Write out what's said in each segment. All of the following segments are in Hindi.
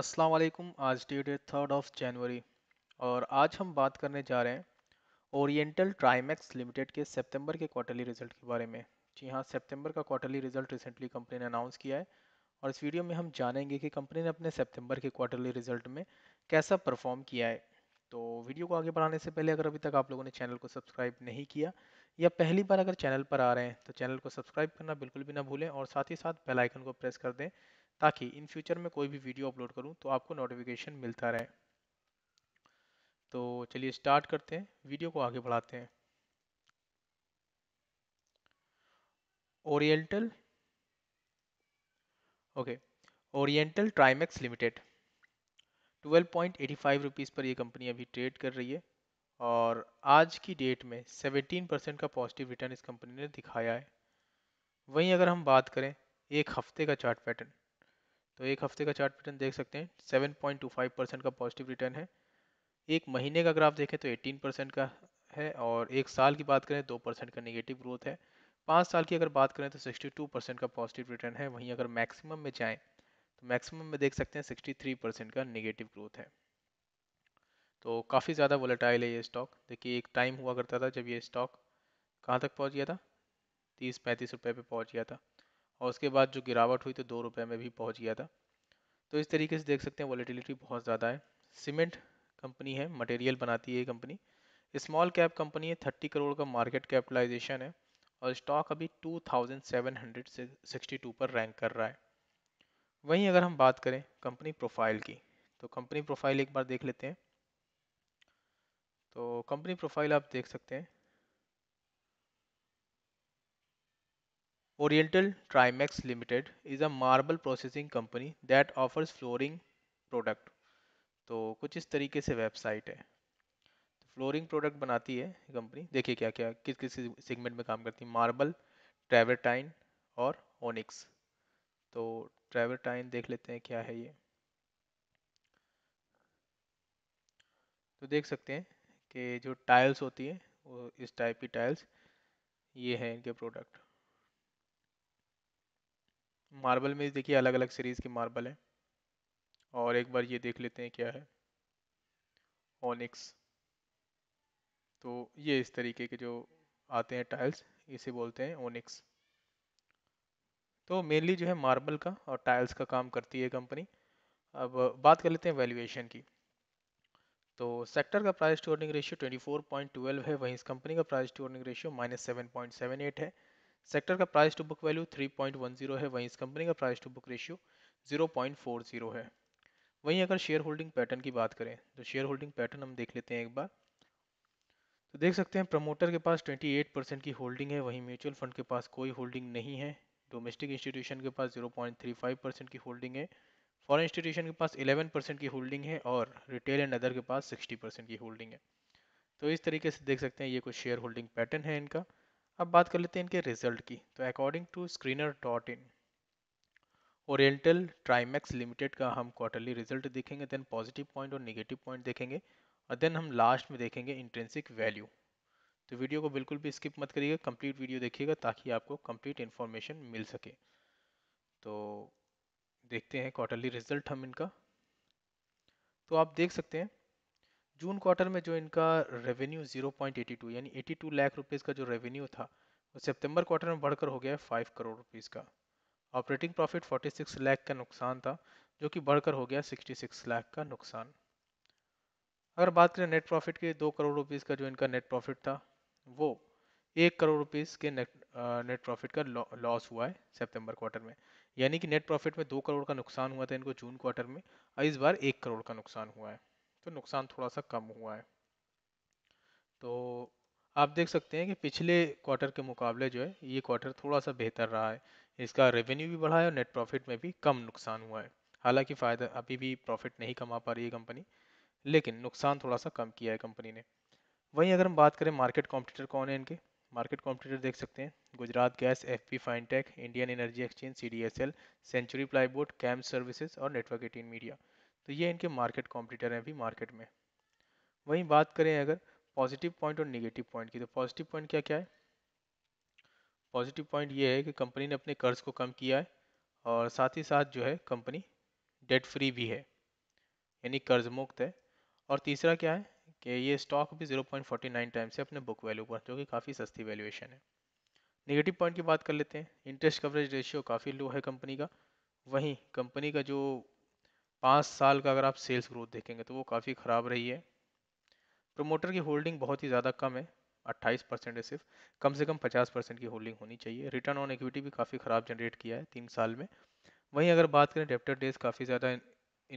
अस्सलाम वालेकुम आज डेट है थर्ड ऑफ जनवरी और आज हम बात करने जा रहे हैं ओरिएंटल ट्राइमैक्स लिमिटेड के सितंबर के क्वार्टरली रिजल्ट के बारे में जी हाँ सितंबर का क्वार्टरली रिजल्ट रिसेंटली कंपनी ने अनाउंस किया है और इस वीडियो में हम जानेंगे कि कंपनी ने अपने सितंबर के क्वार्टरली रिजल्ट में कैसा परफॉर्म किया है तो वीडियो को आगे बढ़ाने से पहले अगर अभी तक आप लोगों ने चैनल को सब्सक्राइब नहीं किया या पहली बार अगर चैनल पर आ रहे हैं तो चैनल को सब्सक्राइब करना बिल्कुल भी ना भूलें और साथ ही साथ बेल आइकन को प्रेस कर दें ताकि इन फ्यूचर में कोई भी वीडियो अपलोड करूँ तो आपको नोटिफिकेशन मिलता रहे तो चलिए स्टार्ट करते हैं वीडियो को आगे बढ़ाते हैं oriental okay oriental Trimex limited 12.85 rupees पर ये कंपनी अभी ट्रेड कर रही है और आज की डेट में 17 परसेंट का पॉजिटिव रिटर्न इस कंपनी ने दिखाया है वहीं अगर हम बात करें एक हफ्ते का चार्ट पैटर्न तो एक हफ्ते का चार्ट पैटर्न देख सकते हैं seven point two five percent का पॉजिटिव रिटर्न है एक महीने का ग्राफ देखें तो एटीन परसेंट का है और एक साल की बात करें दो परसेंट का निगेटिव ग्रोथ है पाँच साल की अगर बात करें तो सिक्सटी टू परसेंट का पॉजिटिव रिटर्न है वहीं अगर मैक्सिमम में जाएँ तो मैक्सिमम में देख सकते हैं थ्री परसेंट का निगेटिव ग्रोथ है तो काफ़ी ज़्यादा वोलेटाइल है ये स्टॉक देखिए एक टाइम हुआ करता था जब ये स्टॉक कहाँ तक पहुँच गया था तीस पैंतीस रुपये पर पहुँच गया था और उसके बाद जो गिरावट हुई तो दो रुपये में भी पहुंच गया था तो इस तरीके से देख सकते हैं वॉलीटिलिटी बहुत ज़्यादा है सीमेंट कंपनी है मटेरियल बनाती है ये कंपनी स्मॉल कैप कंपनी है थर्टी करोड़ का मार्केट कैपिटलाइजेशन है और स्टॉक अभी टू थाउजेंड सेवन हंड्रेड से सिक्सटी टू पर रैंक कर रहा है वहीं अगर हम बात करें कंपनी प्रोफाइल की तो कंपनी प्रोफाइल एक बार देख लेते हैं तो कंपनी प्रोफाइल आप देख सकते हैं Oriental Trimax Limited is a marble processing company that offers flooring product. तो कुछ इस तरीके से वेबसाइट है तो फ्लोरिंग प्रोडक्ट बनाती है कंपनी देखिए क्या क्या किस किस सेगमेंट में काम करती है मार्बल ट्रेवरटाइन और ओनिक्स तो ट्रेवरटाइन देख लेते हैं क्या है ये तो देख सकते हैं कि जो टाइल्स होती हैं वो इस टाइप की टाइल्स ये हैं इनके प्रोडक्ट मार्बल में देखिए अलग अलग सीरीज़ के मार्बल हैं और एक बार ये देख लेते हैं क्या है ओनिक्स तो ये इस तरीके के जो आते हैं टाइल्स इसे बोलते हैं ओनिक्स तो मेनली जो है मार्बल का और टाइल्स का काम करती है कंपनी अब बात कर लेते हैं वैल्यूएशन की तो सेक्टर का प्राइस टू अर्निंग रेशियो 24.12 है वहीं इस कंपनी का price to earning ratio minus seven है सेक्टर का प्राइस टू बुक वैल्यू 3.10 है वहीं इस कंपनी का प्राइस टू बुक रेशियो 0.40 है वहीं अगर शेयर होल्डिंग पैटर्न की बात करें तो शेयर होल्डिंग पैटर्न हम देख लेते हैं एक बार तो देख सकते हैं प्रमोटर के पास 28 परसेंट की होल्डिंग है वहीं म्यूचुअल फंड के पास कोई होल्डिंग नहीं है डोमेस्टिक इंस्टीट्यूशन के पास फाइव परसेंट की होल्डिंग है फॉरेन इंस्टीट्यूशन के पास इलेवन परसेंट की होल्डिंग है और रिटेल एंड अदर के पास सिक्सटी परसेंट की होल्डिंग है तो इस तरीके से देख सकते हैं ये कुछ शेयर होल्डिंग पैटर्न है इनका अब बात कर लेते हैं इनके रिजल्ट की तो according to screener dot in oriental Trimex limited का हम क्वार्टरली रिजल्ट देखेंगे देन पॉजिटिव पॉइंट और निगेटिव पॉइंट देखेंगे और देन हम लास्ट में देखेंगे इंट्रेंसिक वैल्यू तो वीडियो को बिल्कुल भी स्किप मत करिएगा कंप्लीट वीडियो देखिएगा ताकि आपको कंप्लीट इन्फॉर्मेशन मिल सके तो देखते हैं क्वार्टरली रिजल्ट हम इनका तो आप देख सकते हैं जून क्वार्टर में जो इनका रेवेन्यू 0.82 यानी 82 लाख रुपीस का जो रेवेन्यू था वो सितंबर क्वार्टर में बढ़कर हो गया है करोड़ रुपीस का ऑपरेटिंग प्रॉफिट 46 लाख का नुकसान था जो कि बढ़कर हो गया 66 लाख का नुकसान अगर बात करें नेट प्रॉफिट के दो करोड़ रुपीज़ का जो इनका नेट प्रॉफिट था वो एक करोड़ रुपीज़ के नेट नेट प्रॉफिट का लॉस हुआ है सितंबर क्वार्टर में यानी कि नेट प्रॉफिट में दो करोड़ का नुकसान हुआ था इनको जून क्वार्टर में और इस बार एक करोड़ का नुकसान हुआ है तो नुकसान थोड़ा सा कम हुआ है तो आप देख सकते हैं कि पिछले क्वार्टर के मुकाबले जो है ये क्वार्टर थोड़ा सा बेहतर रहा है इसका रेवेन्यू भी बढ़ा है और नेट प्रॉफिट में भी कम नुकसान हुआ है हालांकि फ़ायदा अभी भी प्रॉफिट नहीं कमा पा रही है कंपनी लेकिन नुकसान थोड़ा सा कम किया है कंपनी ने वहीं अगर हम बात करें मार्केट कॉम्पिटिटर कौन है इनके मार्केट कॉम्पिटिटर देख सकते हैं Gujarat gas F P fintech Indian energy exchange C D S L century plyboard कैम्प सर्विसेज और नेटवर्क एटीन मीडिया तो ये इनके मार्केट कॉम्पिटिटर हैं अभी मार्केट में वहीं बात करें अगर पॉजिटिव पॉइंट और निगेटिव पॉइंट की तो पॉजिटिव पॉइंट क्या क्या है पॉजिटिव पॉइंट ये है कि कंपनी ने अपने कर्ज को कम किया है और साथ ही साथ जो है कंपनी डेट फ्री भी है यानी कर्ज मुक्त है और तीसरा क्या है कि ये स्टॉक भी 0.49 टाइम से अपने बुक वैल्यू पर जो कि काफ़ी सस्ती वैल्यूएशन है नेगेटिव पॉइंट की बात कर लेते हैं इंटरेस्ट कवरेज रेशियो काफ़ी लो है कंपनी का वहीं कंपनी का जो पाँच साल का अगर आप सेल्स ग्रोथ देखेंगे तो वो काफ़ी ख़राब रही है प्रोमोटर की होल्डिंग बहुत ही ज़्यादा कम है 28 परसेंट है सिर्फ कम से कम 50 परसेंट की होल्डिंग होनी चाहिए रिटर्न ऑन इक्विटी भी काफ़ी ख़राब जनरेट किया है तीन साल में वहीं अगर बात करें डेप्टर डेज काफ़ी ज़्यादा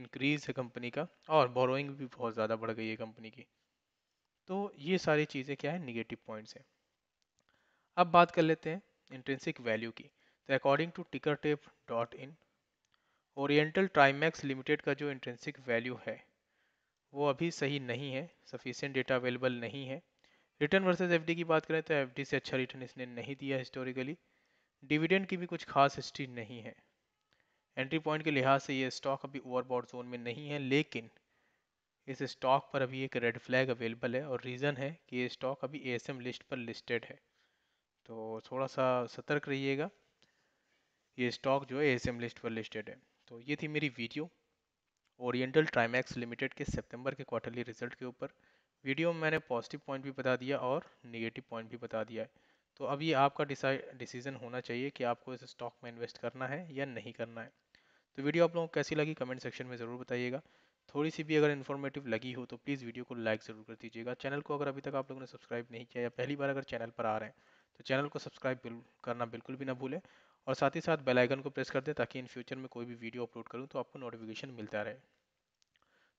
इंक्रीज है कंपनी का और बोरोइंग भी बहुत ज़्यादा बढ़ गई है कंपनी की तो ये सारी चीज़ें क्या है निगेटिव पॉइंट्स हैं अब बात कर लेते हैं इंट्रेंसिक वैल्यू की तो according to Tickertape dot in oriental Trimex limited का जो इंट्रेंसिक वैल्यू है वो अभी सही नहीं है सफिशियंट डेटा अवेलेबल नहीं है रिटर्न वर्सेज एफ की बात करें तो एफ से अच्छा रिटर्न इसने नहीं दिया हिस्टोरिकली डिविडेंड की भी कुछ खास हिस्ट्री नहीं है एंट्री पॉइंट के लिहाज से ये स्टॉक अभी ओवरबॉड जोन में नहीं है लेकिन इस स्टॉक पर अभी एक रेड फ्लैग अवेलेबल है और रीज़न है कि ये स्टॉक अभी ए लिस्ट पर लिस्टेड है तो थोड़ा सा सतर्क रहिएगा ये स्टॉक जो है ए लिस्ट पर लिस्टेड है तो ये थी मेरी वीडियो ओरिएंटल ट्राइमैक्स लिमिटेड के सितंबर के क्वार्टरली रिजल्ट के ऊपर वीडियो में मैंने पॉजिटिव पॉइंट भी बता दिया और नेगेटिव पॉइंट भी बता दिया है तो अब ये आपका डिसीजन होना चाहिए कि आपको इस स्टॉक में इन्वेस्ट करना है या नहीं करना है तो वीडियो आप लोगों को कैसी लगी कमेंट सेक्शन में ज़रूर बताइएगा थोड़ी सी भी अगर इन्फॉर्मेटिव लगी हो तो प्लीज़ वीडियो को लाइक ज़रूर कर दीजिएगा चैनल को अगर अभी तक आप लोगों ने सब्सक्राइब नहीं किया या पहली बार अगर चैनल पर आ रहे हैं तो चैनल को सब्सक्राइब करना बिल्कुल भी ना भूलें और साथ ही साथ बेल आइकन को प्रेस कर दें ताकि इन फ्यूचर में कोई भी वीडियो अपलोड करूँ तो आपको नोटिफिकेशन मिलता रहे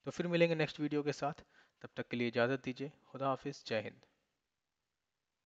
तो फिर मिलेंगे नेक्स्ट वीडियो के साथ तब तक के लिए इजाज़त दीजिए खुदा हाफिज़ जय हिंद